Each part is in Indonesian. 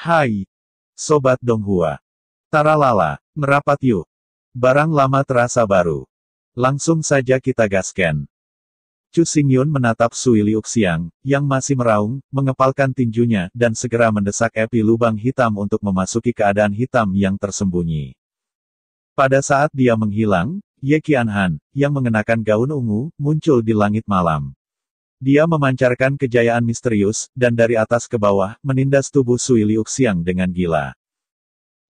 Hai. Sobat Donghua. Tara lala, merapat yuk. Barang lama terasa baru. Langsung saja kita gasken. Chu Xingyun menatap Sui Liu Xiang, yang masih meraung, mengepalkan tinjunya, dan segera mendesak api lubang hitam untuk memasuki keadaan hitam yang tersembunyi. Pada saat dia menghilang, Ye Qianhan, yang mengenakan gaun ungu, muncul di langit malam. Dia memancarkan kejayaan misterius, dan dari atas ke bawah, menindas tubuh Sui Liuxiang dengan gila.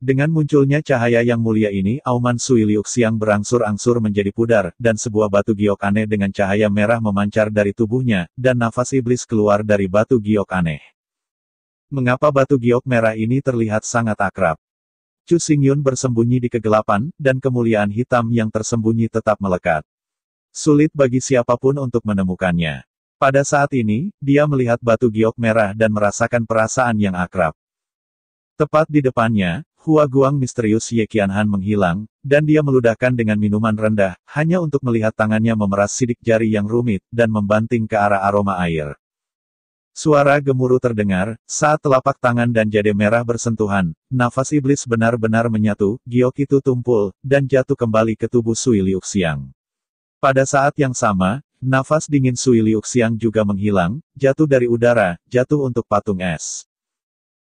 Dengan munculnya cahaya yang mulia ini, auman Sui Liuxiang berangsur-angsur menjadi pudar, dan sebuah batu giok aneh dengan cahaya merah memancar dari tubuhnya, dan nafas iblis keluar dari batu giok aneh. Mengapa batu giok merah ini terlihat sangat akrab? Chu Xingyun bersembunyi di kegelapan, dan kemuliaan hitam yang tersembunyi tetap melekat. Sulit bagi siapapun untuk menemukannya. Pada saat ini, dia melihat batu giok merah dan merasakan perasaan yang akrab. Tepat di depannya, Hua Guang misterius Ye Qianhan menghilang, dan dia meludahkan dengan minuman rendah, hanya untuk melihat tangannya memeras sidik jari yang rumit, dan membanting ke arah aroma air. Suara gemuruh terdengar, saat telapak tangan dan jade merah bersentuhan, nafas iblis benar-benar menyatu, giok itu tumpul, dan jatuh kembali ke tubuh Sui Liu Xiang. Pada saat yang sama, Nafas dingin Sui Xiang juga menghilang, jatuh dari udara, jatuh untuk patung es.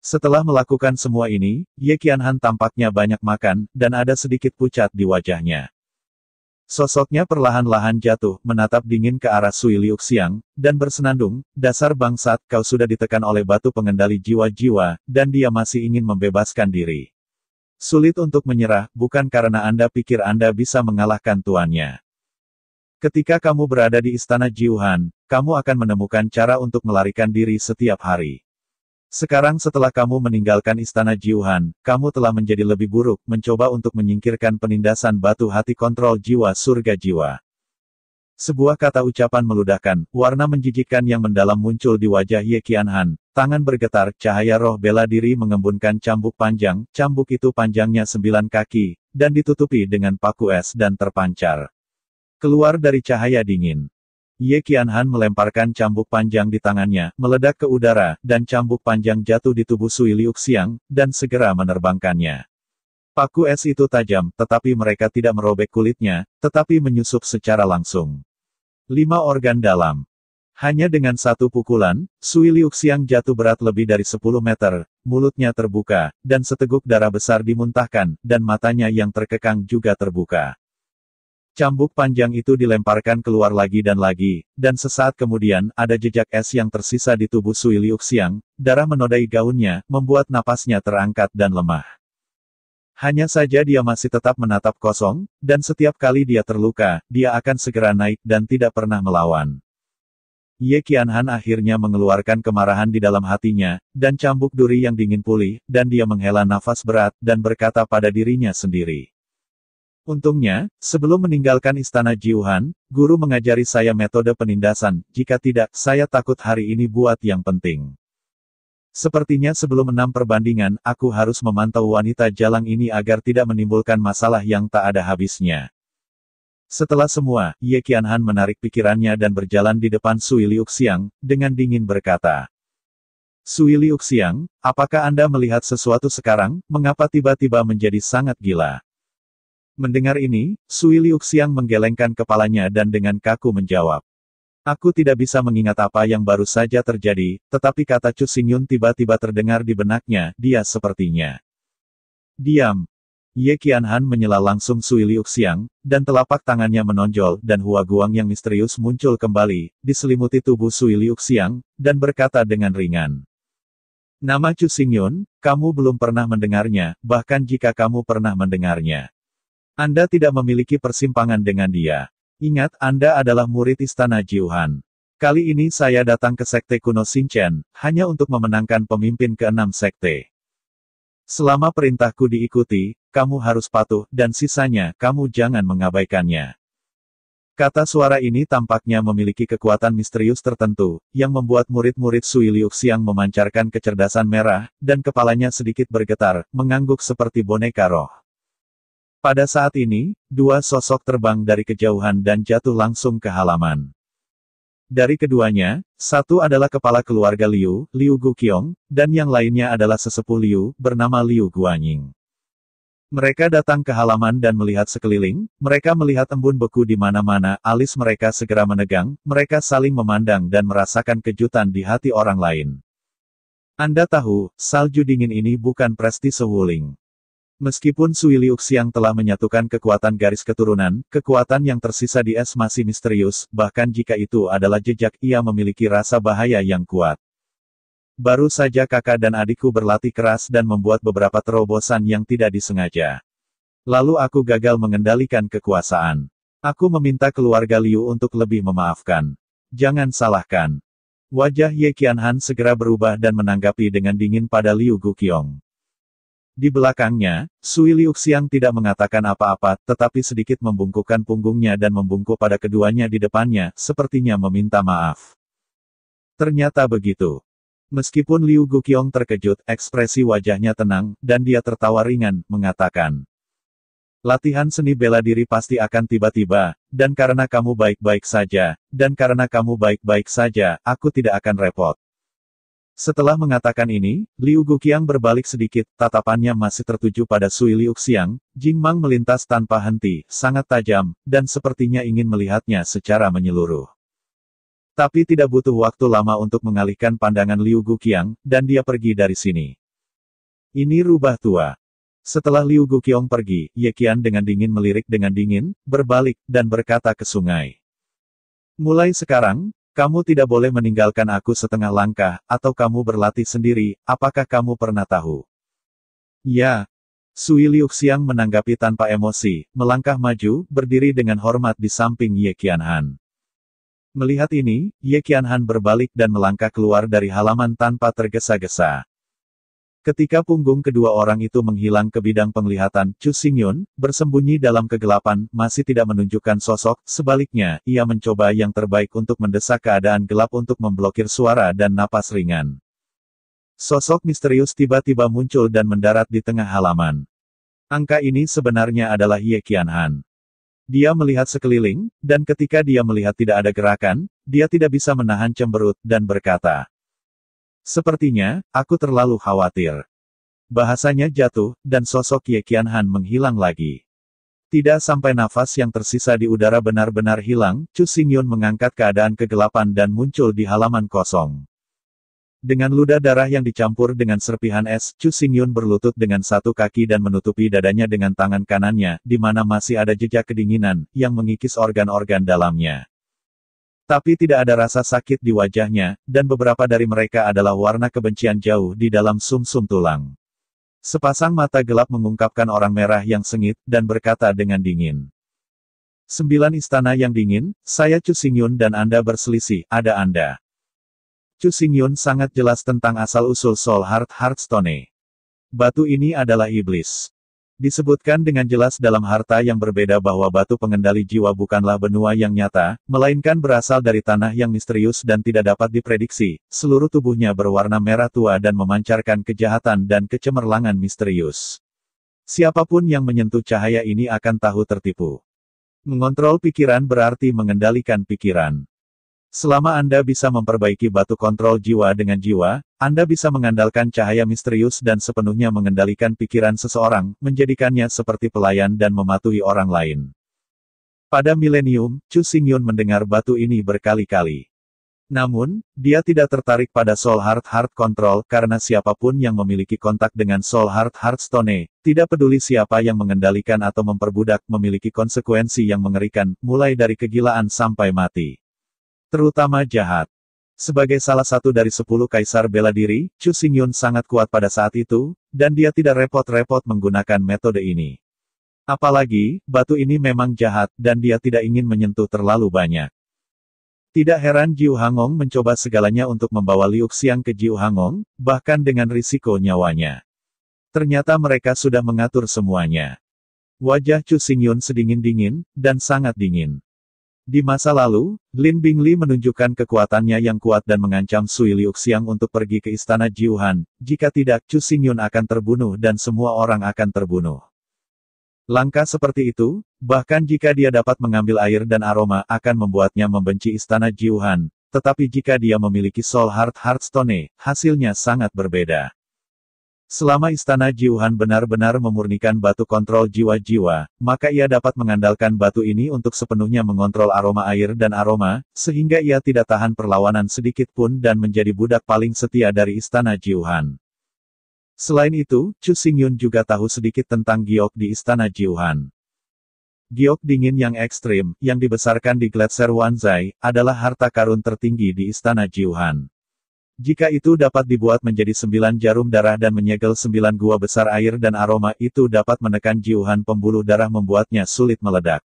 Setelah melakukan semua ini, Ye Qianhan tampaknya banyak makan, dan ada sedikit pucat di wajahnya. Sosoknya perlahan-lahan jatuh, menatap dingin ke arah Sui Xiang, dan bersenandung, dasar bangsat, kau sudah ditekan oleh batu pengendali jiwa-jiwa, dan dia masih ingin membebaskan diri. Sulit untuk menyerah, bukan karena Anda pikir Anda bisa mengalahkan tuannya. Ketika kamu berada di istana Jiuhan, kamu akan menemukan cara untuk melarikan diri setiap hari. Sekarang setelah kamu meninggalkan istana Jiuhan, kamu telah menjadi lebih buruk, mencoba untuk menyingkirkan penindasan batu hati kontrol jiwa surga jiwa. Sebuah kata ucapan meludahkan, warna menjijikkan yang mendalam muncul di wajah Ye Qianhan, tangan bergetar, cahaya roh bela diri mengembunkan cambuk panjang, cambuk itu panjangnya sembilan kaki, dan ditutupi dengan paku es dan terpancar. Keluar dari cahaya dingin. Ye Qianhan melemparkan cambuk panjang di tangannya, meledak ke udara, dan cambuk panjang jatuh di tubuh Sui Xiang dan segera menerbangkannya. Paku es itu tajam, tetapi mereka tidak merobek kulitnya, tetapi menyusup secara langsung. Lima organ dalam. Hanya dengan satu pukulan, Sui Xiang jatuh berat lebih dari 10 meter, mulutnya terbuka, dan seteguk darah besar dimuntahkan, dan matanya yang terkekang juga terbuka. Cambuk panjang itu dilemparkan keluar lagi dan lagi, dan sesaat kemudian ada jejak es yang tersisa di tubuh Sui Liu Xiang, darah menodai gaunnya, membuat napasnya terangkat dan lemah. Hanya saja dia masih tetap menatap kosong, dan setiap kali dia terluka, dia akan segera naik dan tidak pernah melawan. Ye Qianhan akhirnya mengeluarkan kemarahan di dalam hatinya, dan cambuk duri yang dingin pulih, dan dia menghela nafas berat, dan berkata pada dirinya sendiri. Untungnya, sebelum meninggalkan istana Jiuhan, guru mengajari saya metode penindasan, jika tidak, saya takut hari ini buat yang penting. Sepertinya sebelum enam perbandingan, aku harus memantau wanita jalang ini agar tidak menimbulkan masalah yang tak ada habisnya. Setelah semua, Ye Qianhan menarik pikirannya dan berjalan di depan Sui Liuxiang, dengan dingin berkata, Sui Xiang, apakah Anda melihat sesuatu sekarang, mengapa tiba-tiba menjadi sangat gila? Mendengar ini, Sui Liu Xiang menggelengkan kepalanya dan dengan kaku menjawab. Aku tidak bisa mengingat apa yang baru saja terjadi, tetapi kata Chu Xingyun tiba-tiba terdengar di benaknya, dia sepertinya. Diam. Ye Qianhan menyela langsung Sui Liu Xiang, dan telapak tangannya menonjol, dan Hua Guang yang misterius muncul kembali, diselimuti tubuh Sui Liu Xiang, dan berkata dengan ringan. Nama Chu Xingyun, kamu belum pernah mendengarnya, bahkan jika kamu pernah mendengarnya. Anda tidak memiliki persimpangan dengan dia. Ingat, Anda adalah murid Istana Jiuhan. Kali ini saya datang ke Sekte Kuno Sinchen, hanya untuk memenangkan pemimpin keenam Sekte. Selama perintahku diikuti, kamu harus patuh, dan sisanya, kamu jangan mengabaikannya. Kata suara ini tampaknya memiliki kekuatan misterius tertentu, yang membuat murid-murid Sui Liu memancarkan kecerdasan merah, dan kepalanya sedikit bergetar, mengangguk seperti boneka roh. Pada saat ini, dua sosok terbang dari kejauhan dan jatuh langsung ke halaman. Dari keduanya, satu adalah kepala keluarga Liu, Liu Guqiong, dan yang lainnya adalah sesepuh Liu, bernama Liu Guanying. Mereka datang ke halaman dan melihat sekeliling, mereka melihat embun beku di mana-mana, alis mereka segera menegang, mereka saling memandang dan merasakan kejutan di hati orang lain. Anda tahu, salju dingin ini bukan prestise Wuling. Meskipun Sui Liu telah menyatukan kekuatan garis keturunan, kekuatan yang tersisa di es masih misterius, bahkan jika itu adalah jejak ia memiliki rasa bahaya yang kuat. Baru saja kakak dan adikku berlatih keras dan membuat beberapa terobosan yang tidak disengaja. Lalu aku gagal mengendalikan kekuasaan. Aku meminta keluarga Liu untuk lebih memaafkan. Jangan salahkan. Wajah Ye Qianhan segera berubah dan menanggapi dengan dingin pada Liu Guqiong. Di belakangnya, Sui Xiang tidak mengatakan apa-apa, tetapi sedikit membungkukkan punggungnya dan membungkuk pada keduanya di depannya, sepertinya meminta maaf. Ternyata begitu. Meskipun Liu Guqiong terkejut, ekspresi wajahnya tenang, dan dia tertawa ringan, mengatakan. Latihan seni bela diri pasti akan tiba-tiba, dan karena kamu baik-baik saja, dan karena kamu baik-baik saja, aku tidak akan repot. Setelah mengatakan ini, Liu Guqiang berbalik sedikit, tatapannya masih tertuju pada Sui Liu Xiang, Jing Mang melintas tanpa henti, sangat tajam, dan sepertinya ingin melihatnya secara menyeluruh. Tapi tidak butuh waktu lama untuk mengalihkan pandangan Liu Guqiang, dan dia pergi dari sini. Ini rubah tua. Setelah Liu Guqiang pergi, Ye Qian dengan dingin melirik dengan dingin, berbalik, dan berkata ke sungai. Mulai sekarang, kamu tidak boleh meninggalkan aku setengah langkah, atau kamu berlatih sendiri, apakah kamu pernah tahu? Ya. Sui Liu Xiang menanggapi tanpa emosi, melangkah maju, berdiri dengan hormat di samping Ye Qianhan. Melihat ini, Ye Qianhan berbalik dan melangkah keluar dari halaman tanpa tergesa-gesa. Ketika punggung kedua orang itu menghilang ke bidang penglihatan, Chu Xingyun, bersembunyi dalam kegelapan, masih tidak menunjukkan sosok, sebaliknya, ia mencoba yang terbaik untuk mendesak keadaan gelap untuk memblokir suara dan napas ringan. Sosok misterius tiba-tiba muncul dan mendarat di tengah halaman. Angka ini sebenarnya adalah Ye Qianhan. Dia melihat sekeliling, dan ketika dia melihat tidak ada gerakan, dia tidak bisa menahan cemberut, dan berkata, Sepertinya, aku terlalu khawatir. Bahasanya jatuh, dan sosok Ye Qianhan Han menghilang lagi. Tidak sampai nafas yang tersisa di udara benar-benar hilang, Chu Xingyun mengangkat keadaan kegelapan dan muncul di halaman kosong. Dengan ludah darah yang dicampur dengan serpihan es, Chu Xingyun berlutut dengan satu kaki dan menutupi dadanya dengan tangan kanannya, di mana masih ada jejak kedinginan, yang mengikis organ-organ dalamnya. Tapi tidak ada rasa sakit di wajahnya, dan beberapa dari mereka adalah warna kebencian jauh di dalam sumsum -sum tulang. Sepasang mata gelap mengungkapkan orang merah yang sengit, dan berkata dengan dingin. Sembilan istana yang dingin, saya Chu Xingyun dan Anda berselisih, ada Anda. Chu Xingyun sangat jelas tentang asal-usul Soul Heart Hearthstone. Batu ini adalah iblis. Disebutkan dengan jelas dalam harta yang berbeda bahwa batu pengendali jiwa bukanlah benua yang nyata, melainkan berasal dari tanah yang misterius dan tidak dapat diprediksi. Seluruh tubuhnya berwarna merah tua dan memancarkan kejahatan dan kecemerlangan misterius. Siapapun yang menyentuh cahaya ini akan tahu tertipu. Mengontrol pikiran berarti mengendalikan pikiran. Selama Anda bisa memperbaiki batu kontrol jiwa dengan jiwa, Anda bisa mengandalkan cahaya misterius dan sepenuhnya mengendalikan pikiran seseorang, menjadikannya seperti pelayan dan mematuhi orang lain. Pada milenium, Chu Yun mendengar batu ini berkali-kali. Namun, dia tidak tertarik pada Soul Heart Heart Control karena siapapun yang memiliki kontak dengan Soul Heart Heart Stone, tidak peduli siapa yang mengendalikan atau memperbudak, memiliki konsekuensi yang mengerikan, mulai dari kegilaan sampai mati. Terutama jahat. Sebagai salah satu dari sepuluh kaisar bela diri, Chu Xingyun sangat kuat pada saat itu, dan dia tidak repot-repot menggunakan metode ini. Apalagi, batu ini memang jahat, dan dia tidak ingin menyentuh terlalu banyak. Tidak heran Jiu Hangong mencoba segalanya untuk membawa Liu Xiang ke Jiu Hangong, bahkan dengan risiko nyawanya. Ternyata mereka sudah mengatur semuanya. Wajah Chu Xingyun sedingin-dingin, dan sangat dingin. Di masa lalu, Lin Bingli menunjukkan kekuatannya yang kuat dan mengancam Sui Liuxiang untuk pergi ke istana Jiuhan, jika tidak, Chu Xingyun akan terbunuh dan semua orang akan terbunuh. Langkah seperti itu, bahkan jika dia dapat mengambil air dan aroma, akan membuatnya membenci istana Jiuhan, tetapi jika dia memiliki Soul Heart Heartstone, hasilnya sangat berbeda. Selama istana Jiuhan benar-benar memurnikan batu kontrol jiwa-jiwa, maka ia dapat mengandalkan batu ini untuk sepenuhnya mengontrol aroma air dan aroma, sehingga ia tidak tahan perlawanan sedikit pun dan menjadi budak paling setia dari istana Jiuhan. Selain itu, Chu Xingyun juga tahu sedikit tentang giok di istana Jiuhan. Giok dingin yang ekstrim, yang dibesarkan di Gletser Wanzai, adalah harta karun tertinggi di istana Jiuhan. Jika itu dapat dibuat menjadi sembilan jarum darah dan menyegel sembilan gua besar air dan aroma itu dapat menekan jiuhan pembuluh darah membuatnya sulit meledak.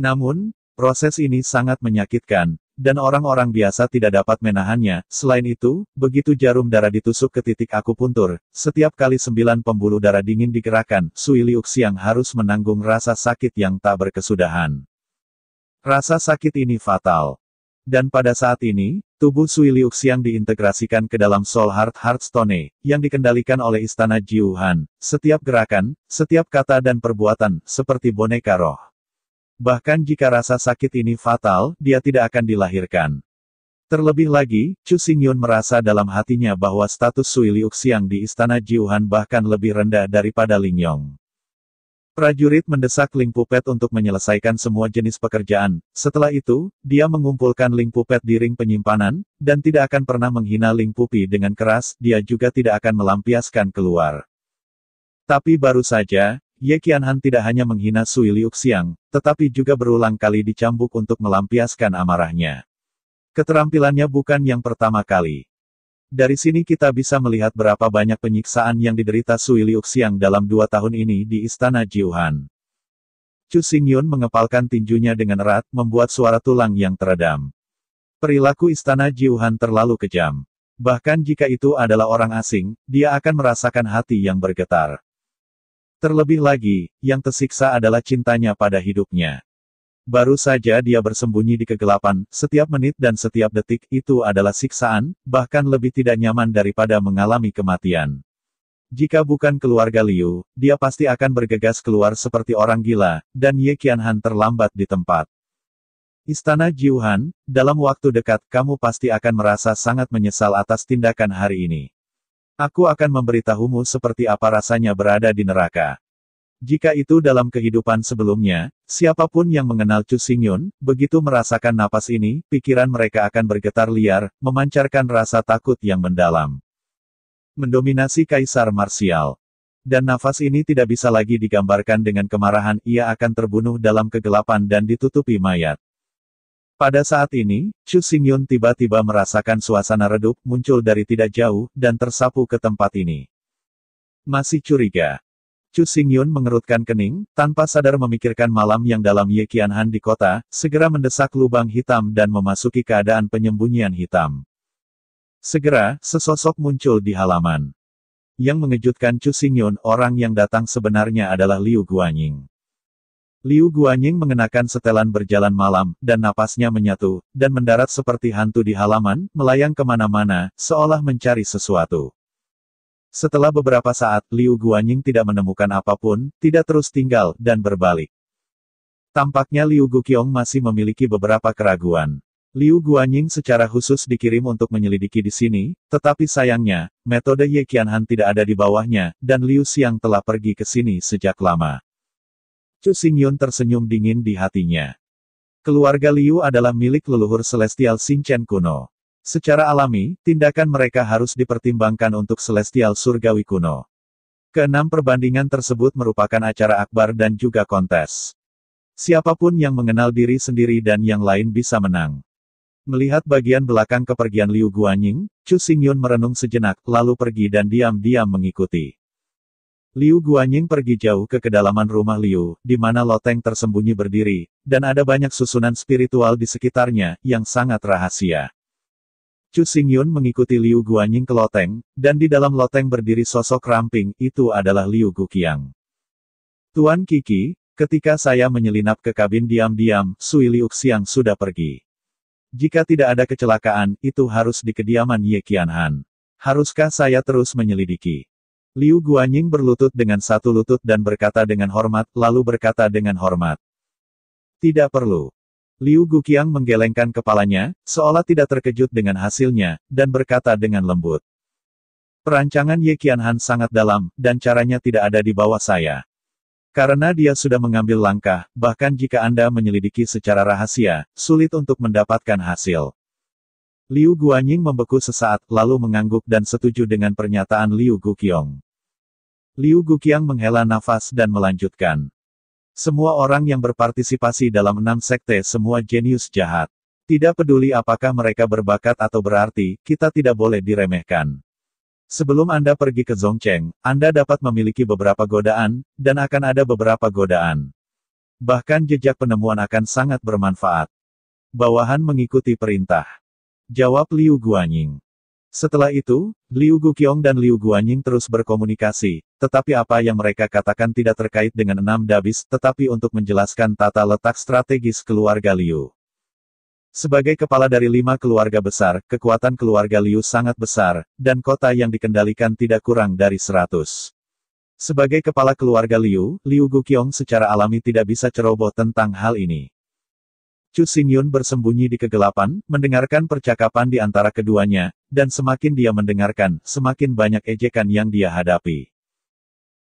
Namun, proses ini sangat menyakitkan, dan orang-orang biasa tidak dapat menahannya. Selain itu, begitu jarum darah ditusuk ke titik akupuntur, setiap kali sembilan pembuluh darah dingin digerakkan, Sui Liuk yang harus menanggung rasa sakit yang tak berkesudahan. Rasa sakit ini fatal. Dan pada saat ini, tubuh Sui Xiang diintegrasikan ke dalam Soul Heart Heartstone, yang dikendalikan oleh Istana Jiuhan. Setiap gerakan, setiap kata dan perbuatan, seperti boneka roh. Bahkan jika rasa sakit ini fatal, dia tidak akan dilahirkan. Terlebih lagi, Chu Xingyun merasa dalam hatinya bahwa status Sui Xiang di Istana Jiuhan bahkan lebih rendah daripada Lingyong. Prajurit mendesak Ling Pupet untuk menyelesaikan semua jenis pekerjaan. Setelah itu, dia mengumpulkan Ling Pupet di ring penyimpanan, dan tidak akan pernah menghina Ling Pupi dengan keras, dia juga tidak akan melampiaskan keluar. Tapi baru saja, Ye Qianhan tidak hanya menghina Sui Liu Xiang, tetapi juga berulang kali dicambuk untuk melampiaskan amarahnya. Keterampilannya bukan yang pertama kali. Dari sini kita bisa melihat berapa banyak penyiksaan yang diderita Sui Liuxiang dalam dua tahun ini di Istana Jiuhan. Chu Xingyun mengepalkan tinjunya dengan erat, membuat suara tulang yang teredam. Perilaku Istana Jiuhan terlalu kejam. Bahkan jika itu adalah orang asing, dia akan merasakan hati yang bergetar. Terlebih lagi, yang tersiksa adalah cintanya pada hidupnya. Baru saja dia bersembunyi di kegelapan, setiap menit dan setiap detik itu adalah siksaan, bahkan lebih tidak nyaman daripada mengalami kematian. Jika bukan keluarga Liu, dia pasti akan bergegas keluar seperti orang gila, dan Ye Qianhan terlambat di tempat. Istana Jiuhan, dalam waktu dekat kamu pasti akan merasa sangat menyesal atas tindakan hari ini. Aku akan memberitahumu seperti apa rasanya berada di neraka. Jika itu dalam kehidupan sebelumnya, siapapun yang mengenal Chu Xingyun, begitu merasakan napas ini, pikiran mereka akan bergetar liar, memancarkan rasa takut yang mendalam. Mendominasi kaisar marsial. Dan napas ini tidak bisa lagi digambarkan dengan kemarahan ia akan terbunuh dalam kegelapan dan ditutupi mayat. Pada saat ini, Chu Xingyun tiba-tiba merasakan suasana redup muncul dari tidak jauh, dan tersapu ke tempat ini. Masih curiga, Chu Xingyun mengerutkan kening, tanpa sadar memikirkan malam yang dalam Ye Qianhan di kota, segera mendesak lubang hitam dan memasuki keadaan penyembunyian hitam. Segera, sesosok muncul di halaman. Yang mengejutkan Chu Xingyun, orang yang datang sebenarnya adalah Liu Guanying. Liu Guanying mengenakan setelan berjalan malam, dan napasnya menyatu, dan mendarat seperti hantu di halaman, melayang kemana-mana, seolah mencari sesuatu. Setelah beberapa saat, Liu Guanying tidak menemukan apapun, tidak terus tinggal, dan berbalik. Tampaknya Liu Guqiong masih memiliki beberapa keraguan. Liu Guanying secara khusus dikirim untuk menyelidiki di sini, tetapi sayangnya, metode Ye Qianhan tidak ada di bawahnya, dan Liu Xiang telah pergi ke sini sejak lama. Chu Xingyun tersenyum dingin di hatinya. Keluarga Liu adalah milik leluhur Celestial Xingchen kuno. Secara alami, tindakan mereka harus dipertimbangkan untuk Celestial Surgawi kuno. Keenam perbandingan tersebut merupakan acara akbar dan juga kontes. Siapapun yang mengenal diri sendiri dan yang lain bisa menang. Melihat bagian belakang kepergian Liu Guanying, Chu Xingyun merenung sejenak, lalu pergi dan diam-diam mengikuti. Liu Guanying pergi jauh ke kedalaman rumah Liu, di mana loteng tersembunyi berdiri, dan ada banyak susunan spiritual di sekitarnya, yang sangat rahasia. Chu Xingyun mengikuti Liu Guanying ke loteng, dan di dalam loteng berdiri sosok ramping, itu adalah Liu Guqiang. Tuan Kiki, ketika saya menyelinap ke kabin diam-diam, Sui Liu Xiang sudah pergi. Jika tidak ada kecelakaan, itu harus di kediaman Ye Qianhan. Haruskah saya terus menyelidiki? Liu Guanying berlutut dengan satu lutut dan berkata dengan hormat, lalu berkata dengan hormat. Tidak perlu. Liu Guqiang menggelengkan kepalanya, seolah tidak terkejut dengan hasilnya, dan berkata dengan lembut. Perancangan Ye Qianhan sangat dalam, dan caranya tidak ada di bawah saya. Karena dia sudah mengambil langkah, bahkan jika Anda menyelidiki secara rahasia, sulit untuk mendapatkan hasil. Liu Guanying membeku sesaat, lalu mengangguk dan setuju dengan pernyataan Liu Guqiang. Liu Guqiang menghela nafas dan melanjutkan. Semua orang yang berpartisipasi dalam enam sekte semua jenius jahat. Tidak peduli apakah mereka berbakat atau berarti, kita tidak boleh diremehkan. Sebelum Anda pergi ke Zongcheng, Anda dapat memiliki beberapa godaan, dan akan ada beberapa godaan. Bahkan jejak penemuan akan sangat bermanfaat. Bawahan mengikuti perintah. Jawab Liu Guanying. Setelah itu, Liu Guqiong dan Liu Guanying terus berkomunikasi, tetapi apa yang mereka katakan tidak terkait dengan enam dabis, tetapi untuk menjelaskan tata letak strategis keluarga Liu. Sebagai kepala dari lima keluarga besar, kekuatan keluarga Liu sangat besar, dan kota yang dikendalikan tidak kurang dari seratus. Sebagai kepala keluarga Liu, Liu Guqiong secara alami tidak bisa ceroboh tentang hal ini. Chu Xingyun bersembunyi di kegelapan, mendengarkan percakapan di antara keduanya, dan semakin dia mendengarkan, semakin banyak ejekan yang dia hadapi.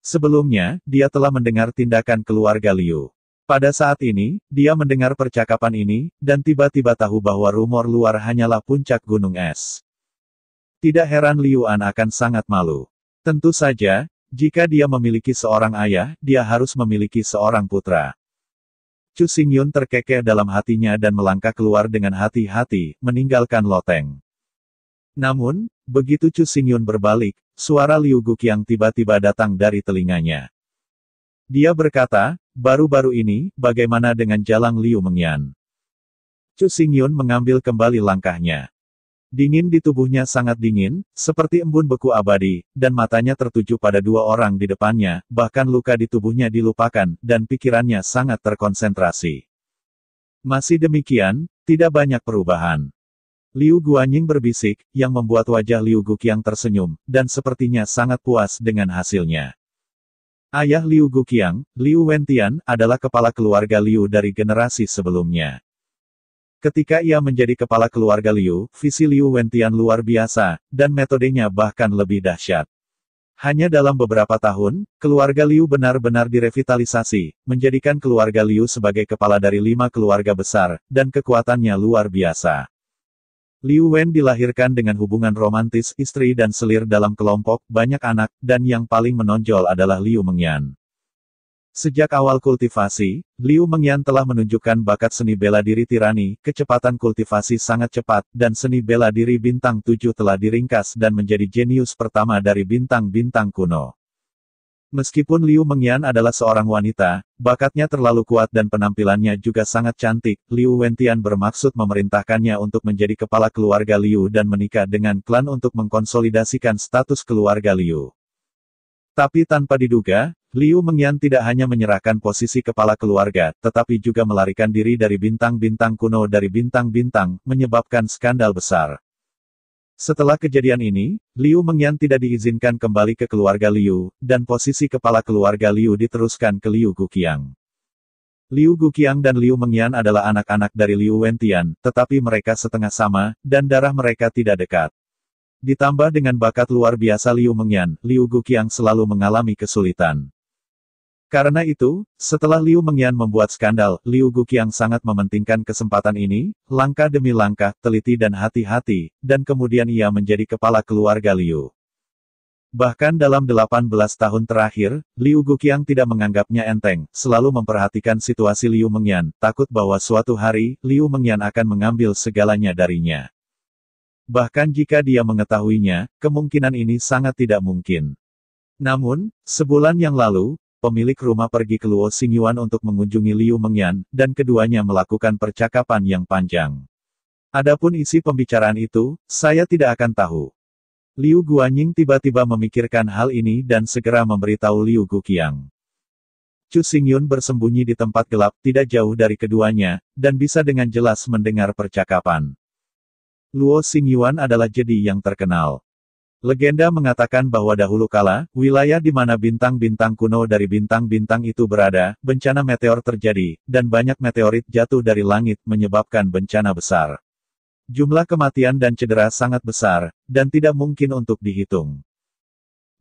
Sebelumnya, dia telah mendengar tindakan keluarga Liu. Pada saat ini, dia mendengar percakapan ini, dan tiba-tiba tahu bahwa rumor luar hanyalah puncak gunung es. Tidak heran Liu An akan sangat malu. Tentu saja, jika dia memiliki seorang ayah, dia harus memiliki seorang putra. Chu Xingyun terkekeh dalam hatinya dan melangkah keluar dengan hati-hati, meninggalkan loteng. Namun, begitu Chu Xingyun berbalik, suara Liu Guqiang tiba-tiba datang dari telinganya. Dia berkata, baru-baru ini, bagaimana dengan jalan Liu Mengyan? Chu Xingyun mengambil kembali langkahnya. Dingin di tubuhnya sangat dingin, seperti embun beku abadi, dan matanya tertuju pada dua orang di depannya, bahkan luka di tubuhnya dilupakan, dan pikirannya sangat terkonsentrasi. Masih demikian, tidak banyak perubahan. Liu Guanying berbisik, yang membuat wajah Liu Guqiang tersenyum, dan sepertinya sangat puas dengan hasilnya. Ayah Liu Guqiang, Liu Wentian, adalah kepala keluarga Liu dari generasi sebelumnya. Ketika ia menjadi kepala keluarga Liu, visi Liu Wentian luar biasa, dan metodenya bahkan lebih dahsyat. Hanya dalam beberapa tahun, keluarga Liu benar-benar direvitalisasi, menjadikan keluarga Liu sebagai kepala dari lima keluarga besar, dan kekuatannya luar biasa. Liu Wen dilahirkan dengan hubungan romantis istri dan selir dalam kelompok, banyak anak, dan yang paling menonjol adalah Liu Mengyan. Sejak awal kultivasi, Liu Mengyan telah menunjukkan bakat seni bela diri tirani, kecepatan kultivasi sangat cepat, dan seni bela diri bintang 7 telah diringkas dan menjadi jenius pertama dari bintang-bintang kuno. Meskipun Liu Mengyan adalah seorang wanita, bakatnya terlalu kuat dan penampilannya juga sangat cantik, Liu Wentian bermaksud memerintahkannya untuk menjadi kepala keluarga Liu dan menikah dengan klan untuk mengkonsolidasikan status keluarga Liu. Tapi tanpa diduga, Liu Mengyan tidak hanya menyerahkan posisi kepala keluarga, tetapi juga melarikan diri dari bintang-bintang kuno dari bintang-bintang, menyebabkan skandal besar. Setelah kejadian ini, Liu Mengyan tidak diizinkan kembali ke keluarga Liu, dan posisi kepala keluarga Liu diteruskan ke Liu Guqiang. Liu Guqiang dan Liu Mengyan adalah anak-anak dari Liu Wentian, tetapi mereka setengah sama, dan darah mereka tidak dekat. Ditambah dengan bakat luar biasa Liu Mengyan, Liu Guqiang selalu mengalami kesulitan. Karena itu, setelah Liu Mengyan membuat skandal, Liu Guqiang sangat mementingkan kesempatan ini, langkah demi langkah, teliti dan hati-hati, dan kemudian ia menjadi kepala keluarga Liu. Bahkan dalam 18 tahun terakhir, Liu Guqiang tidak menganggapnya enteng, selalu memperhatikan situasi Liu Mengyan, takut bahwa suatu hari, Liu Mengyan akan mengambil segalanya darinya. Bahkan jika dia mengetahuinya, kemungkinan ini sangat tidak mungkin. Namun, sebulan yang lalu, pemilik rumah pergi ke Luo Xingyuan untuk mengunjungi Liu Mengyan, dan keduanya melakukan percakapan yang panjang. Adapun isi pembicaraan itu, saya tidak akan tahu. Liu Guanying tiba-tiba memikirkan hal ini dan segera memberitahu Liu Guqiang. Chu Xingyun bersembunyi di tempat gelap tidak jauh dari keduanya, dan bisa dengan jelas mendengar percakapan. Luo Xingyuan adalah jedi yang terkenal. Legenda mengatakan bahwa dahulu kala, wilayah di mana bintang-bintang kuno dari bintang-bintang itu berada, bencana meteor terjadi, dan banyak meteorit jatuh dari langit menyebabkan bencana besar. Jumlah kematian dan cedera sangat besar, dan tidak mungkin untuk dihitung.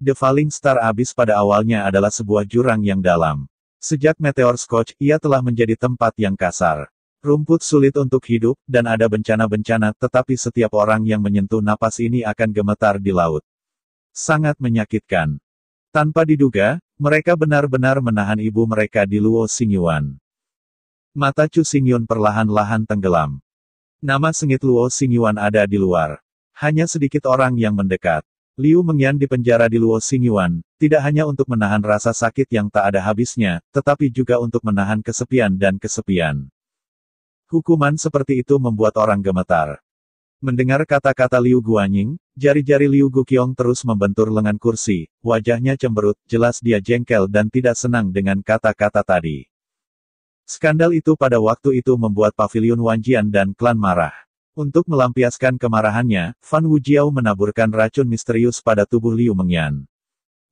The Falling Star Abyss pada awalnya adalah sebuah jurang yang dalam. Sejak meteor Scotch, ia telah menjadi tempat yang kasar. Rumput sulit untuk hidup, dan ada bencana-bencana, tetapi setiap orang yang menyentuh napas ini akan gemetar di laut. Sangat menyakitkan. Tanpa diduga, mereka benar-benar menahan ibu mereka di Luo Xingyuan. Mata Chu Xingyun perlahan-lahan tenggelam. Nama sengit Luo Xingyuan ada di luar. Hanya sedikit orang yang mendekat. Liu Mengyan dipenjara di Luo Xingyuan, tidak hanya untuk menahan rasa sakit yang tak ada habisnya, tetapi juga untuk menahan kesepian dan kesepian. Hukuman seperti itu membuat orang gemetar. Mendengar kata-kata Liu Guanying, jari-jari Liu Guqiong terus membentur lengan kursi, wajahnya cemberut, jelas dia jengkel dan tidak senang dengan kata-kata tadi. Skandal itu pada waktu itu membuat pavilion Wanjian dan klan marah. Untuk melampiaskan kemarahannya, Fan Wujiao menaburkan racun misterius pada tubuh Liu Mengyan.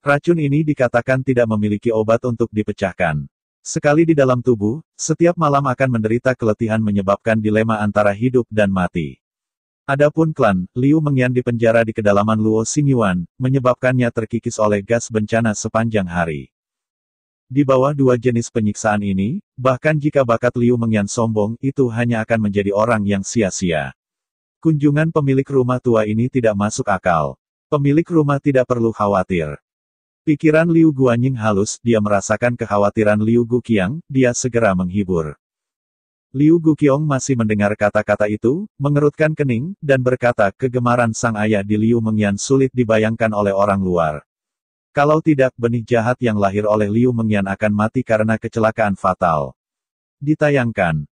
Racun ini dikatakan tidak memiliki obat untuk dipecahkan. Sekali di dalam tubuh, setiap malam akan menderita keletihan menyebabkan dilema antara hidup dan mati. Adapun klan, Liu Mengyan di penjara di kedalaman Luo Xingyuan, menyebabkannya terkikis oleh gas bencana sepanjang hari. Di bawah dua jenis penyiksaan ini, bahkan jika bakat Liu Mengyan sombong itu hanya akan menjadi orang yang sia-sia. Kunjungan pemilik rumah tua ini tidak masuk akal. Pemilik rumah tidak perlu khawatir. Pikiran Liu Guanying halus, dia merasakan kekhawatiran Liu Guqiang, dia segera menghibur. Liu Guqiong masih mendengar kata-kata itu, mengerutkan kening, dan berkata kegemaran sang ayah di Liu Mengyan sulit dibayangkan oleh orang luar. Kalau tidak, benih jahat yang lahir oleh Liu Mengyan akan mati karena kecelakaan fatal. Ditayangkan,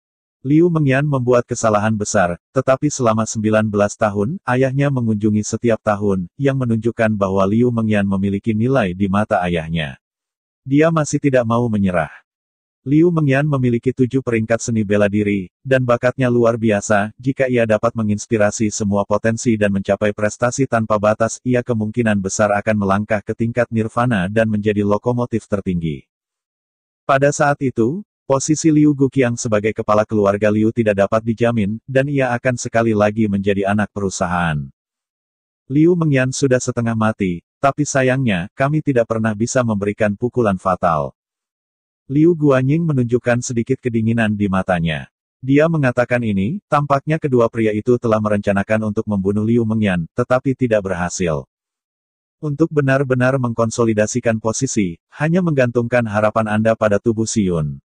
Liu Mengyan membuat kesalahan besar, tetapi selama 19 tahun, ayahnya mengunjungi setiap tahun, yang menunjukkan bahwa Liu Mengyan memiliki nilai di mata ayahnya. Dia masih tidak mau menyerah. Liu Mengyan memiliki tujuh peringkat seni bela diri, dan bakatnya luar biasa, jika ia dapat menginspirasi semua potensi dan mencapai prestasi tanpa batas, ia kemungkinan besar akan melangkah ke tingkat nirvana dan menjadi lokomotif tertinggi. Pada saat itu, Posisi Liu Guqiang sebagai kepala keluarga Liu tidak dapat dijamin, dan ia akan sekali lagi menjadi anak perusahaan. Liu Mengyan sudah setengah mati, tapi sayangnya, kami tidak pernah bisa memberikan pukulan fatal. Liu Guanying menunjukkan sedikit kedinginan di matanya. Dia mengatakan ini, tampaknya kedua pria itu telah merencanakan untuk membunuh Liu Mengyan, tetapi tidak berhasil. Untuk benar-benar mengkonsolidasikan posisi, hanya menggantungkan harapan Anda pada tubuh Siun.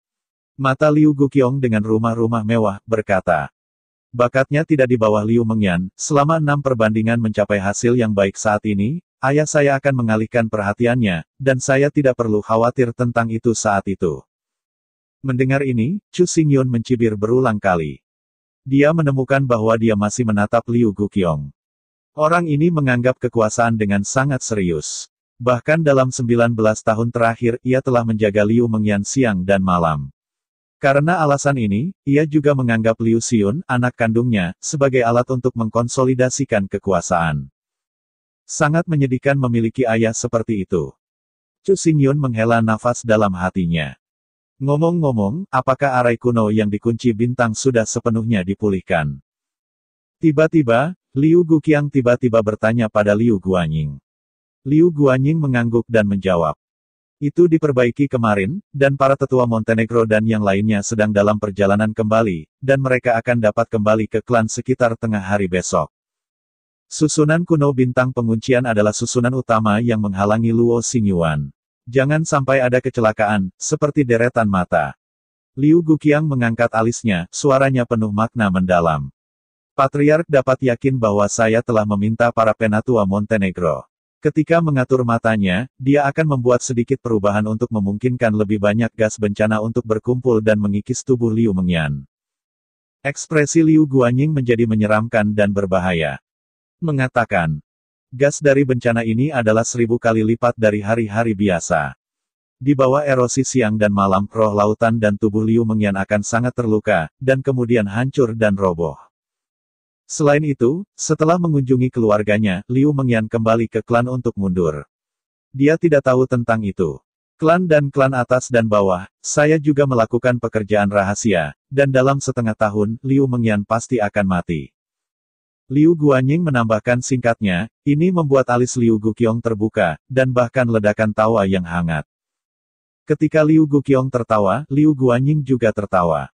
Mata Liu Guqiong dengan rumah-rumah mewah, berkata. Bakatnya tidak di bawah Liu Mengyan, selama enam perbandingan mencapai hasil yang baik saat ini, ayah saya akan mengalihkan perhatiannya, dan saya tidak perlu khawatir tentang itu saat itu. Mendengar ini, Chu Xingyun mencibir berulang kali. Dia menemukan bahwa dia masih menatap Liu Guqiong. Orang ini menganggap kekuasaan dengan sangat serius. Bahkan dalam 19 tahun terakhir, ia telah menjaga Liu Mengyan siang dan malam. Karena alasan ini, ia juga menganggap Liu Xiun, anak kandungnya, sebagai alat untuk mengkonsolidasikan kekuasaan. Sangat menyedihkan memiliki ayah seperti itu. Chu Xingyun menghela nafas dalam hatinya. Ngomong-ngomong, apakah arai kuno yang dikunci bintang sudah sepenuhnya dipulihkan? Tiba-tiba, Liu Guqiang tiba-tiba bertanya pada Liu Guanying. Liu Guanying mengangguk dan menjawab. Itu diperbaiki kemarin, dan para tetua Montenegro dan yang lainnya sedang dalam perjalanan kembali, dan mereka akan dapat kembali ke klan sekitar tengah hari besok. Susunan kuno bintang penguncian adalah susunan utama yang menghalangi Luo Xingyuan. Jangan sampai ada kecelakaan, seperti deretan mata. Liu Guqiang mengangkat alisnya, suaranya penuh makna mendalam. Patriark dapat yakin bahwa saya telah meminta para penatua Montenegro Ketika mengatur matanya, dia akan membuat sedikit perubahan untuk memungkinkan lebih banyak gas bencana untuk berkumpul dan mengikis tubuh Liu Mengyan. Ekspresi Liu Guanying menjadi menyeramkan dan berbahaya. Mengatakan, gas dari bencana ini adalah seribu kali lipat dari hari-hari biasa. Di bawah erosi siang dan malam, roh lautan dan tubuh Liu Mengyan akan sangat terluka, dan kemudian hancur dan roboh. Selain itu, setelah mengunjungi keluarganya, Liu Mengyan kembali ke klan untuk mundur. Dia tidak tahu tentang itu. Klan dan klan atas dan bawah, saya juga melakukan pekerjaan rahasia, dan dalam setengah tahun, Liu Mengyan pasti akan mati. Liu Guanying menambahkan singkatnya, ini membuat alis Liu Guqiong terbuka, dan bahkan ledakan tawa yang hangat. Ketika Liu Guqiong tertawa, Liu Guanying juga tertawa.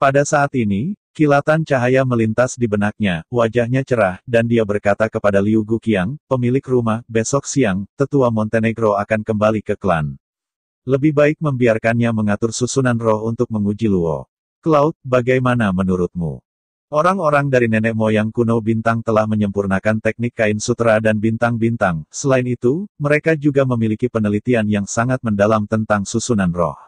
Pada saat ini, kilatan cahaya melintas di benaknya, wajahnya cerah, dan dia berkata kepada Liu Guqiang, pemilik rumah, besok siang, tetua Montenegro akan kembali ke klan. Lebih baik membiarkannya mengatur susunan roh untuk menguji Luo. Cloud, bagaimana menurutmu? Orang-orang dari nenek moyang kuno bintang telah menyempurnakan teknik kain sutra dan bintang-bintang. Selain itu, mereka juga memiliki penelitian yang sangat mendalam tentang susunan roh.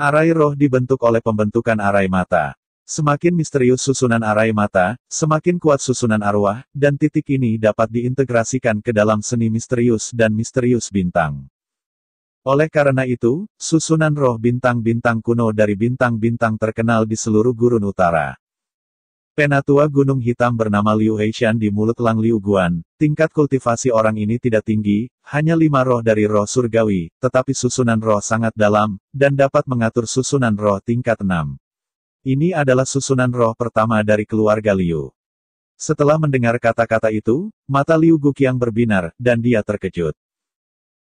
Arai roh dibentuk oleh pembentukan arai mata. Semakin misterius susunan arai mata, semakin kuat susunan arwah, dan titik ini dapat diintegrasikan ke dalam seni misterius dan misterius bintang. Oleh karena itu, susunan roh bintang-bintang kuno dari bintang-bintang terkenal di seluruh gurun utara. Penatua Gunung Hitam bernama Liu Heishan di mulut Lang Liu Guan, tingkat kultivasi orang ini tidak tinggi, hanya lima roh dari roh surgawi, tetapi susunan roh sangat dalam, dan dapat mengatur susunan roh tingkat enam. Ini adalah susunan roh pertama dari keluarga Liu. Setelah mendengar kata-kata itu, mata Liu Guqiang berbinar, dan dia terkejut.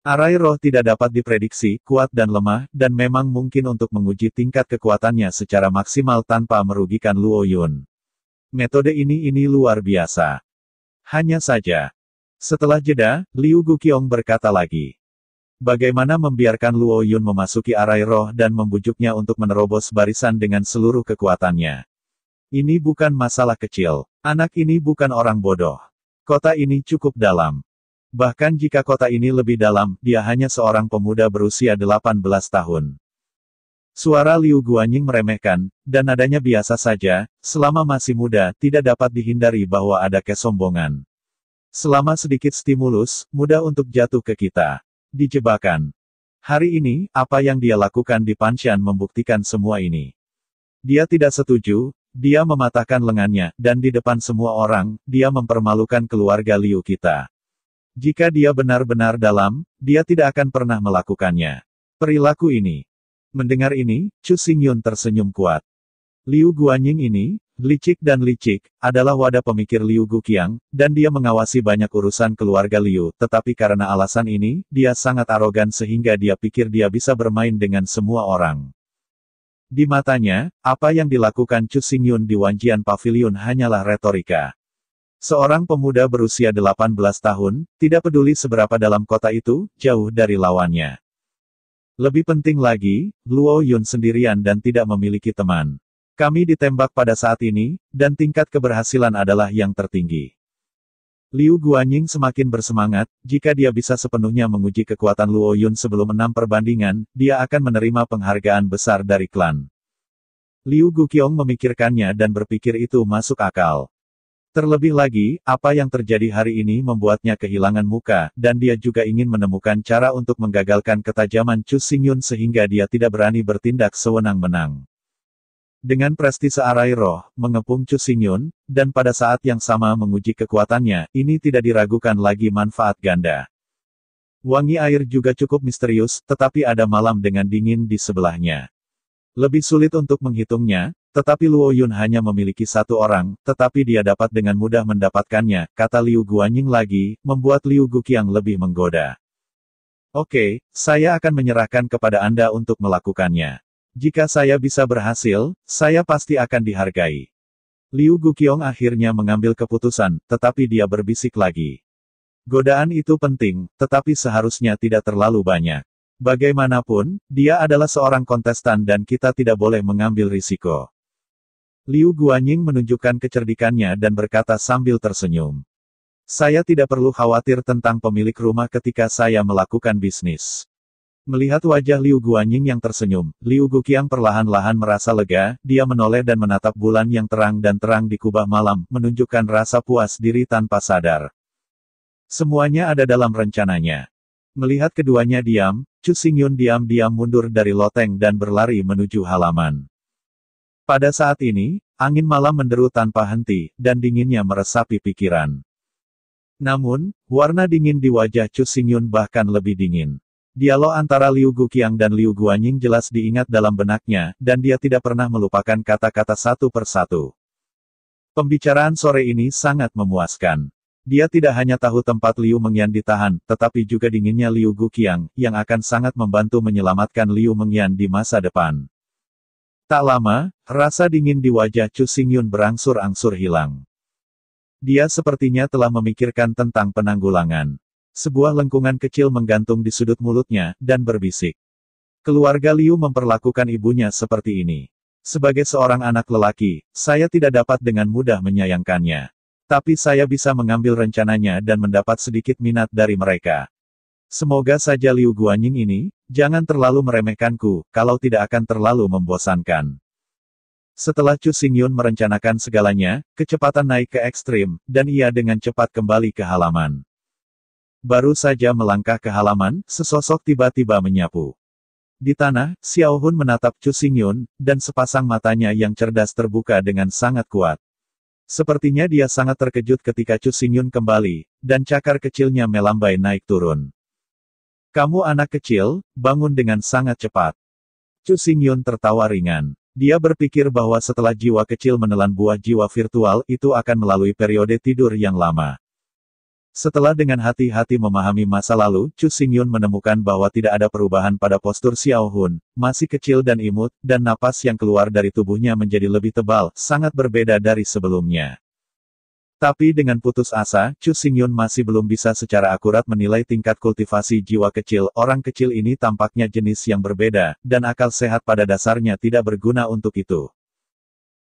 Arai roh tidak dapat diprediksi, kuat dan lemah, dan memang mungkin untuk menguji tingkat kekuatannya secara maksimal tanpa merugikan Luo Yun. Metode ini ini luar biasa. Hanya saja. Setelah jeda, Liu Guqiong berkata lagi. Bagaimana membiarkan Luo Yun memasuki arai roh dan membujuknya untuk menerobos barisan dengan seluruh kekuatannya. Ini bukan masalah kecil. Anak ini bukan orang bodoh. Kota ini cukup dalam. Bahkan jika kota ini lebih dalam, dia hanya seorang pemuda berusia 18 tahun. Suara Liu Guanying meremehkan, dan nadanya biasa saja, selama masih muda, tidak dapat dihindari bahwa ada kesombongan. Selama sedikit stimulus, mudah untuk jatuh ke kita. Dijebakan. Hari ini, apa yang dia lakukan di Panshan membuktikan semua ini. Dia tidak setuju, dia mematahkan lengannya, dan di depan semua orang, dia mempermalukan keluarga Liu kita. Jika dia benar-benar dalam, dia tidak akan pernah melakukannya. Perilaku ini, Mendengar ini, Chu Xingyun tersenyum kuat. Liu Guanying ini, licik dan licik, adalah wadah pemikir Liu Guqiang, dan dia mengawasi banyak urusan keluarga Liu, tetapi karena alasan ini, dia sangat arogan sehingga dia pikir dia bisa bermain dengan semua orang. Di matanya, apa yang dilakukan Chu Xingyun di Wanjian Pavilion hanyalah retorika. Seorang pemuda berusia 18 tahun, tidak peduli seberapa dalam kota itu, jauh dari lawannya. Lebih penting lagi, Luo Yun sendirian dan tidak memiliki teman. Kami ditembak pada saat ini, dan tingkat keberhasilan adalah yang tertinggi. Liu Guanying semakin bersemangat, jika dia bisa sepenuhnya menguji kekuatan Luo Yun sebelum enam perbandingan, dia akan menerima penghargaan besar dari klan. Liu Guqiong memikirkannya dan berpikir itu masuk akal. Terlebih lagi, apa yang terjadi hari ini membuatnya kehilangan muka, dan dia juga ingin menemukan cara untuk menggagalkan ketajaman Chu Xingyun sehingga dia tidak berani bertindak sewenang wenang Dengan prestise arai roh, mengepung Chu Xingyun, dan pada saat yang sama menguji kekuatannya, ini tidak diragukan lagi manfaat ganda. Wangi air juga cukup misterius, tetapi ada malam dengan dingin di sebelahnya. Lebih sulit untuk menghitungnya, tetapi Luo Yun hanya memiliki satu orang, tetapi dia dapat dengan mudah mendapatkannya, kata Liu Guanying lagi, membuat Liu Guqiang lebih menggoda. Oke, okay, saya akan menyerahkan kepada Anda untuk melakukannya. Jika saya bisa berhasil, saya pasti akan dihargai. Liu Guqiong akhirnya mengambil keputusan, tetapi dia berbisik lagi. Godaan itu penting, tetapi seharusnya tidak terlalu banyak. Bagaimanapun, dia adalah seorang kontestan dan kita tidak boleh mengambil risiko. Liu Guanying menunjukkan kecerdikannya dan berkata sambil tersenyum. Saya tidak perlu khawatir tentang pemilik rumah ketika saya melakukan bisnis. Melihat wajah Liu Guanying yang tersenyum, Liu Guqiang perlahan-lahan merasa lega, dia menoleh dan menatap bulan yang terang dan terang di kubah malam, menunjukkan rasa puas diri tanpa sadar. Semuanya ada dalam rencananya. Melihat keduanya diam, Chu Xingyun diam-diam mundur dari loteng dan berlari menuju halaman. Pada saat ini, angin malam menderu tanpa henti, dan dinginnya meresapi pikiran. Namun, warna dingin di wajah Chu Xingyun bahkan lebih dingin. Dialog antara Liu Guqiang dan Liu Guanying jelas diingat dalam benaknya, dan dia tidak pernah melupakan kata-kata satu persatu. Pembicaraan sore ini sangat memuaskan. Dia tidak hanya tahu tempat Liu Mengyan ditahan, tetapi juga dinginnya Liu Guqiang, yang akan sangat membantu menyelamatkan Liu Mengyan di masa depan. Tak lama, rasa dingin di wajah Chu Xingyun berangsur-angsur hilang. Dia sepertinya telah memikirkan tentang penanggulangan. Sebuah lengkungan kecil menggantung di sudut mulutnya, dan berbisik. Keluarga Liu memperlakukan ibunya seperti ini. Sebagai seorang anak lelaki, saya tidak dapat dengan mudah menyayangkannya. Tapi saya bisa mengambil rencananya dan mendapat sedikit minat dari mereka. Semoga saja Liu Guanying ini, jangan terlalu meremehkanku, kalau tidak akan terlalu membosankan. Setelah Chu Xingyun merencanakan segalanya, kecepatan naik ke ekstrim, dan ia dengan cepat kembali ke halaman. Baru saja melangkah ke halaman, sesosok tiba-tiba menyapu. Di tanah, Xiao Hun menatap Chu Xingyun, dan sepasang matanya yang cerdas terbuka dengan sangat kuat. Sepertinya dia sangat terkejut ketika Chu Xingyun kembali, dan cakar kecilnya melambai naik turun. Kamu anak kecil, bangun dengan sangat cepat. Chu Xingyun tertawa ringan. Dia berpikir bahwa setelah jiwa kecil menelan buah jiwa virtual itu akan melalui periode tidur yang lama. Setelah dengan hati-hati memahami masa lalu, Chu Xingyun menemukan bahwa tidak ada perubahan pada postur Xiao Hun, masih kecil dan imut, dan napas yang keluar dari tubuhnya menjadi lebih tebal, sangat berbeda dari sebelumnya. Tapi dengan putus asa, Chu Xingyun masih belum bisa secara akurat menilai tingkat kultivasi jiwa kecil. Orang kecil ini tampaknya jenis yang berbeda, dan akal sehat pada dasarnya tidak berguna untuk itu.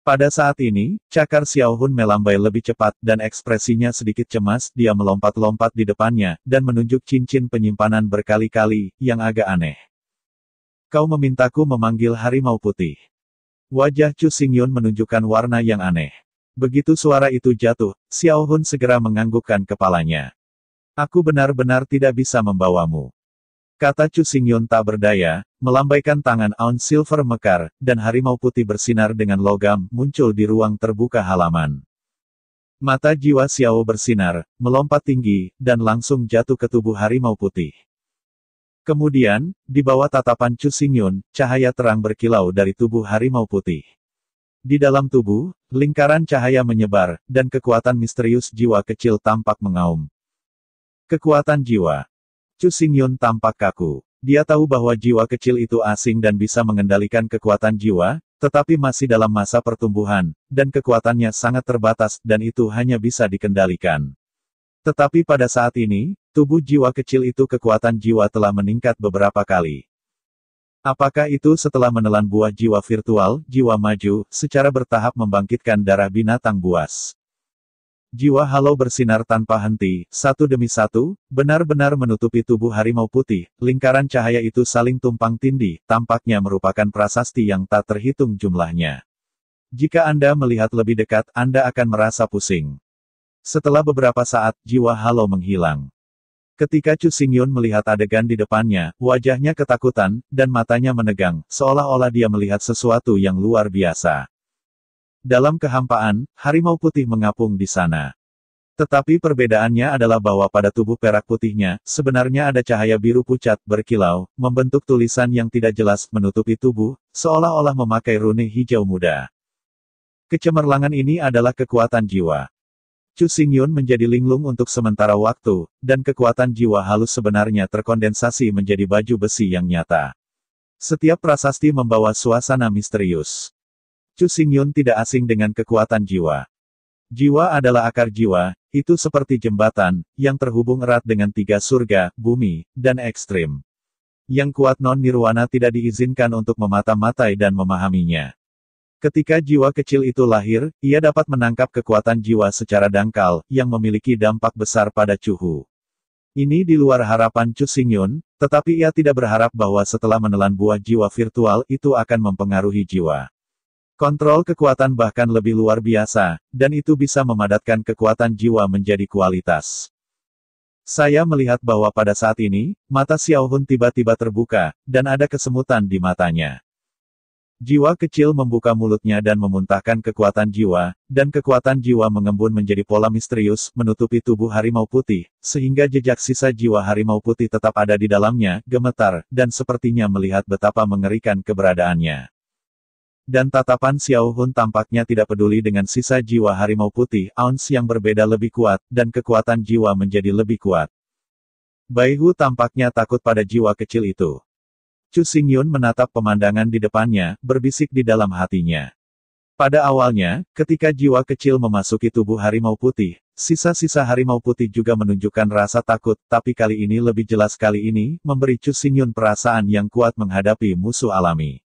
Pada saat ini, Cakar Xiaohun melambai lebih cepat, dan ekspresinya sedikit cemas, dia melompat-lompat di depannya, dan menunjuk cincin penyimpanan berkali-kali, yang agak aneh. Kau memintaku memanggil harimau putih. Wajah Chu Xingyun menunjukkan warna yang aneh. Begitu suara itu jatuh, Xiao Hun segera menganggukkan kepalanya. Aku benar-benar tidak bisa membawamu. Kata Chu Xingyun tak berdaya, melambaikan tangan Aun Silver mekar, dan harimau putih bersinar dengan logam muncul di ruang terbuka halaman. Mata jiwa Xiao bersinar, melompat tinggi, dan langsung jatuh ke tubuh harimau putih. Kemudian, di bawah tatapan Chu Xingyun, cahaya terang berkilau dari tubuh harimau putih. Di dalam tubuh, lingkaran cahaya menyebar, dan kekuatan misterius jiwa kecil tampak mengaum. Kekuatan jiwa. Chu Xingyun tampak kaku. Dia tahu bahwa jiwa kecil itu asing dan bisa mengendalikan kekuatan jiwa, tetapi masih dalam masa pertumbuhan, dan kekuatannya sangat terbatas, dan itu hanya bisa dikendalikan. Tetapi pada saat ini, tubuh jiwa kecil itu kekuatan jiwa telah meningkat beberapa kali. Apakah itu setelah menelan buah jiwa virtual, jiwa maju, secara bertahap membangkitkan darah binatang buas? Jiwa halo bersinar tanpa henti, satu demi satu, benar-benar menutupi tubuh harimau putih, lingkaran cahaya itu saling tumpang tindih, tampaknya merupakan prasasti yang tak terhitung jumlahnya. Jika Anda melihat lebih dekat, Anda akan merasa pusing. Setelah beberapa saat, jiwa halo menghilang. Ketika Chu Xingyun melihat adegan di depannya, wajahnya ketakutan, dan matanya menegang, seolah-olah dia melihat sesuatu yang luar biasa. Dalam kehampaan, harimau putih mengapung di sana. Tetapi perbedaannya adalah bahwa pada tubuh perak putihnya, sebenarnya ada cahaya biru pucat, berkilau, membentuk tulisan yang tidak jelas, menutupi tubuh, seolah-olah memakai rune hijau muda. Kecemerlangan ini adalah kekuatan jiwa. Chu Xingyun menjadi linglung untuk sementara waktu, dan kekuatan jiwa halus sebenarnya terkondensasi menjadi baju besi yang nyata. Setiap prasasti membawa suasana misterius. Chu Xingyun tidak asing dengan kekuatan jiwa. Jiwa adalah akar jiwa, itu seperti jembatan, yang terhubung erat dengan tiga surga, bumi, dan ekstrim. Yang kuat non-nirwana tidak diizinkan untuk memata-matai dan memahaminya. Ketika jiwa kecil itu lahir, ia dapat menangkap kekuatan jiwa secara dangkal, yang memiliki dampak besar pada Chuhu. Ini di luar harapan Chu Xingyun, tetapi ia tidak berharap bahwa setelah menelan buah jiwa virtual itu akan mempengaruhi jiwa. Kontrol kekuatan bahkan lebih luar biasa, dan itu bisa memadatkan kekuatan jiwa menjadi kualitas. Saya melihat bahwa pada saat ini, mata Xiao Hun tiba-tiba terbuka, dan ada kesemutan di matanya. Jiwa kecil membuka mulutnya dan memuntahkan kekuatan jiwa, dan kekuatan jiwa mengembun menjadi pola misterius, menutupi tubuh harimau putih, sehingga jejak sisa jiwa harimau putih tetap ada di dalamnya, gemetar, dan sepertinya melihat betapa mengerikan keberadaannya. Dan tatapan Xiao Hun tampaknya tidak peduli dengan sisa jiwa harimau putih, ounce yang berbeda lebih kuat, dan kekuatan jiwa menjadi lebih kuat. Bai Hu tampaknya takut pada jiwa kecil itu. Chu Xingyun menatap pemandangan di depannya, berbisik di dalam hatinya. Pada awalnya, ketika jiwa kecil memasuki tubuh harimau putih, sisa-sisa harimau putih juga menunjukkan rasa takut, tapi kali ini lebih jelas kali ini, memberi Chu Xingyun perasaan yang kuat menghadapi musuh alami.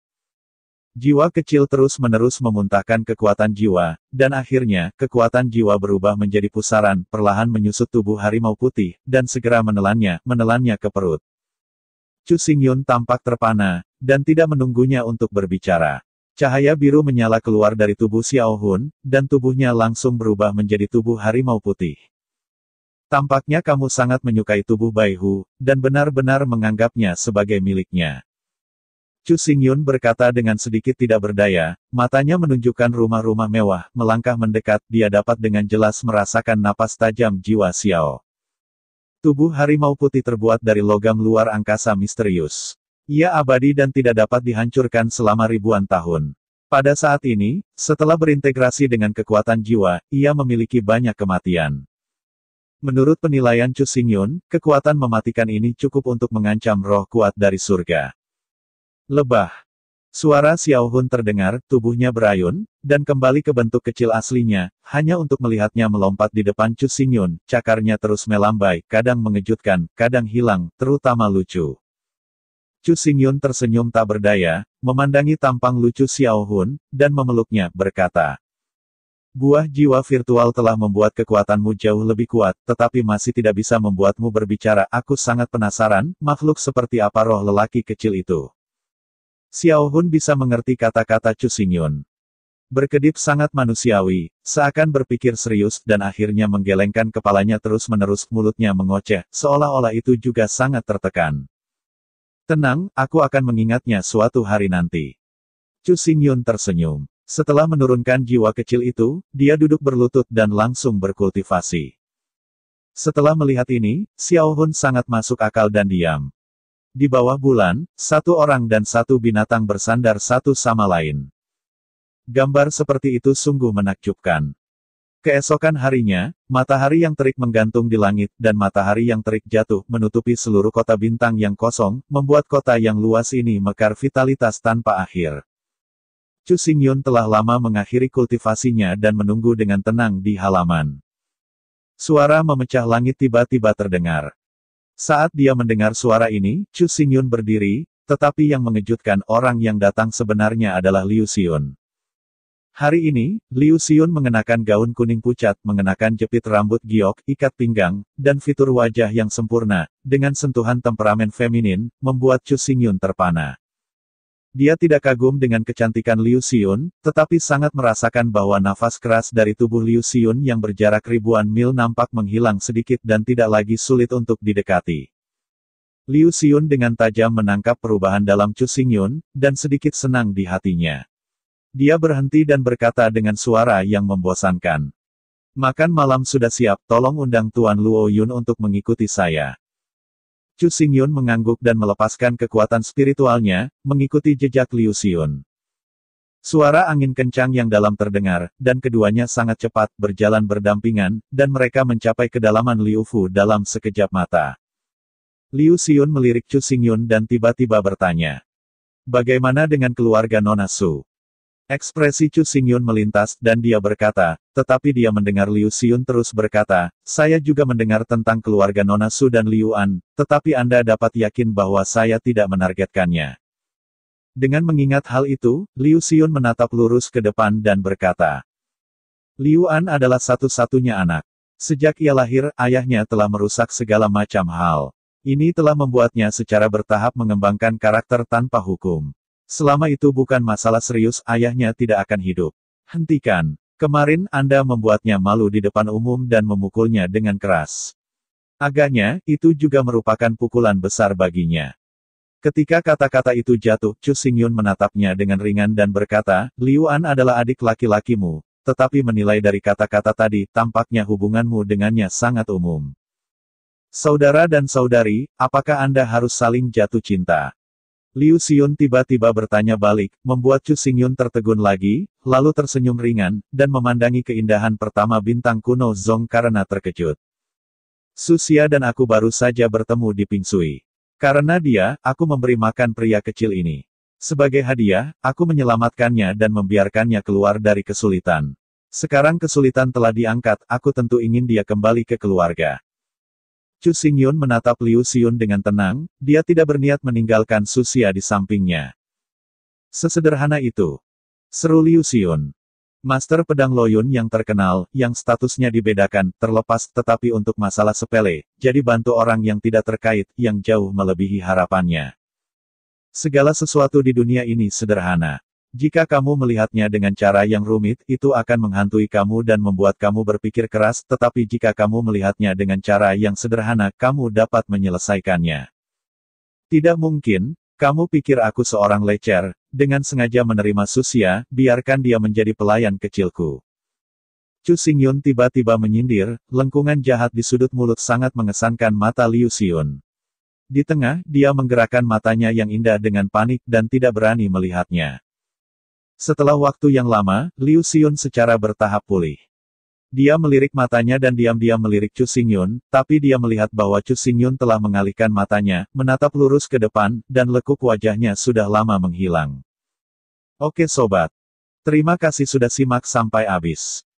Jiwa kecil terus-menerus memuntahkan kekuatan jiwa, dan akhirnya, kekuatan jiwa berubah menjadi pusaran, perlahan menyusut tubuh harimau putih, dan segera menelannya, menelannya ke perut. Chu Xingyun tampak terpana, dan tidak menunggunya untuk berbicara. Cahaya biru menyala keluar dari tubuh Xiao Hun, dan tubuhnya langsung berubah menjadi tubuh harimau putih. Tampaknya kamu sangat menyukai tubuh Bai Hu, dan benar-benar menganggapnya sebagai miliknya. Chu Xingyun berkata dengan sedikit tidak berdaya, matanya menunjukkan rumah-rumah mewah, melangkah mendekat, dia dapat dengan jelas merasakan napas tajam jiwa Xiao. Tubuh harimau putih terbuat dari logam luar angkasa misterius. Ia abadi dan tidak dapat dihancurkan selama ribuan tahun. Pada saat ini, setelah berintegrasi dengan kekuatan jiwa, ia memiliki banyak kematian. Menurut penilaian Chu Xingyun, kekuatan mematikan ini cukup untuk mengancam roh kuat dari surga. Lebah Suara Xiao Hun terdengar, tubuhnya berayun, dan kembali ke bentuk kecil aslinya, hanya untuk melihatnya melompat di depan Chu Xingyun, cakarnya terus melambai, kadang mengejutkan, kadang hilang, terutama lucu. Chu Xingyun tersenyum tak berdaya, memandangi tampang lucu Xiao Hun dan memeluknya, berkata, Buah jiwa virtual telah membuat kekuatanmu jauh lebih kuat, tetapi masih tidak bisa membuatmu berbicara. Aku sangat penasaran, makhluk seperti apa roh lelaki kecil itu. Xiao Hun bisa mengerti kata-kata Chu Xingyun. Berkedip sangat manusiawi, seakan berpikir serius, dan akhirnya menggelengkan kepalanya terus-menerus, mulutnya mengoceh, seolah-olah itu juga sangat tertekan. Tenang, aku akan mengingatnya suatu hari nanti. Chu Xingyun tersenyum. Setelah menurunkan jiwa kecil itu, dia duduk berlutut dan langsung berkultivasi. Setelah melihat ini, Xiao Hun sangat masuk akal dan diam. Di bawah bulan, satu orang dan satu binatang bersandar satu sama lain. Gambar seperti itu sungguh menakjubkan. Keesokan harinya, matahari yang terik menggantung di langit, dan matahari yang terik jatuh, menutupi seluruh kota bintang yang kosong, membuat kota yang luas ini mekar vitalitas tanpa akhir. Chu Xingyun telah lama mengakhiri kultivasinya dan menunggu dengan tenang di halaman. Suara memecah langit tiba-tiba terdengar. Saat dia mendengar suara ini, Chu Xingyun berdiri, tetapi yang mengejutkan orang yang datang sebenarnya adalah Liu Xiun. Hari ini, Liu Xiun mengenakan gaun kuning pucat, mengenakan jepit rambut giok, ikat pinggang, dan fitur wajah yang sempurna, dengan sentuhan temperamen feminin, membuat Chu Xingyun terpana. Dia tidak kagum dengan kecantikan Liu Xiun, tetapi sangat merasakan bahwa nafas keras dari tubuh Liu Xiun yang berjarak ribuan mil nampak menghilang sedikit dan tidak lagi sulit untuk didekati. Liu Xiun dengan tajam menangkap perubahan dalam Chu Xingyun, dan sedikit senang di hatinya. Dia berhenti dan berkata dengan suara yang membosankan. Makan malam sudah siap, tolong undang Tuan Luo Yun untuk mengikuti saya. Chu Xingyun mengangguk dan melepaskan kekuatan spiritualnya, mengikuti jejak Liu Xiun. Suara angin kencang yang dalam terdengar, dan keduanya sangat cepat berjalan berdampingan, dan mereka mencapai kedalaman Liu Fu dalam sekejap mata. Liu Xiun melirik Chu Xingyun dan tiba-tiba bertanya. Bagaimana dengan keluarga Nona Su? Ekspresi Chu Xingyun melintas, dan dia berkata, tetapi dia mendengar Liu Xiun terus berkata, saya juga mendengar tentang keluarga Nona Su dan Liu An, tetapi Anda dapat yakin bahwa saya tidak menargetkannya. Dengan mengingat hal itu, Liu Xiun menatap lurus ke depan dan berkata, Liu An adalah satu-satunya anak. Sejak ia lahir, ayahnya telah merusak segala macam hal. Ini telah membuatnya secara bertahap mengembangkan karakter tanpa hukum. Selama itu bukan masalah serius, ayahnya tidak akan hidup. Hentikan. Kemarin Anda membuatnya malu di depan umum dan memukulnya dengan keras. Agaknya, itu juga merupakan pukulan besar baginya. Ketika kata-kata itu jatuh, Chu Xingyun menatapnya dengan ringan dan berkata, Liu An adalah adik laki-lakimu, tetapi menilai dari kata-kata tadi, tampaknya hubunganmu dengannya sangat umum. Saudara dan saudari, apakah Anda harus saling jatuh cinta? Liu Xiun tiba-tiba bertanya balik, membuat Chu Xingyun tertegun lagi, lalu tersenyum ringan, dan memandangi keindahan pertama bintang kuno Zong karena terkejut. Susia dan aku baru saja bertemu di Pingsui. Karena dia, aku memberi makan pria kecil ini. Sebagai hadiah, aku menyelamatkannya dan membiarkannya keluar dari kesulitan. Sekarang kesulitan telah diangkat, aku tentu ingin dia kembali ke keluarga. Chu Xingyun menatap Liu Xiun dengan tenang, dia tidak berniat meninggalkan Susia di sampingnya. Sesederhana itu. Seru Liu Xiun. Master pedang Loyun yang terkenal, yang statusnya dibedakan, terlepas tetapi untuk masalah sepele, jadi bantu orang yang tidak terkait, yang jauh melebihi harapannya. Segala sesuatu di dunia ini sederhana. Jika kamu melihatnya dengan cara yang rumit, itu akan menghantui kamu dan membuat kamu berpikir keras, tetapi jika kamu melihatnya dengan cara yang sederhana, kamu dapat menyelesaikannya. Tidak mungkin, kamu pikir aku seorang lecer, dengan sengaja menerima Susia, biarkan dia menjadi pelayan kecilku. Chu Xingyun tiba-tiba menyindir, lengkungan jahat di sudut mulut sangat mengesankan mata Liu Xiun. Di tengah, dia menggerakkan matanya yang indah dengan panik dan tidak berani melihatnya. Setelah waktu yang lama, Liu Xiun secara bertahap pulih. Dia melirik matanya dan diam-diam melirik Chu Xingyun, tapi dia melihat bahwa Chu Xingyun telah mengalihkan matanya, menatap lurus ke depan, dan lekuk wajahnya sudah lama menghilang. Oke sobat. Terima kasih sudah simak sampai habis.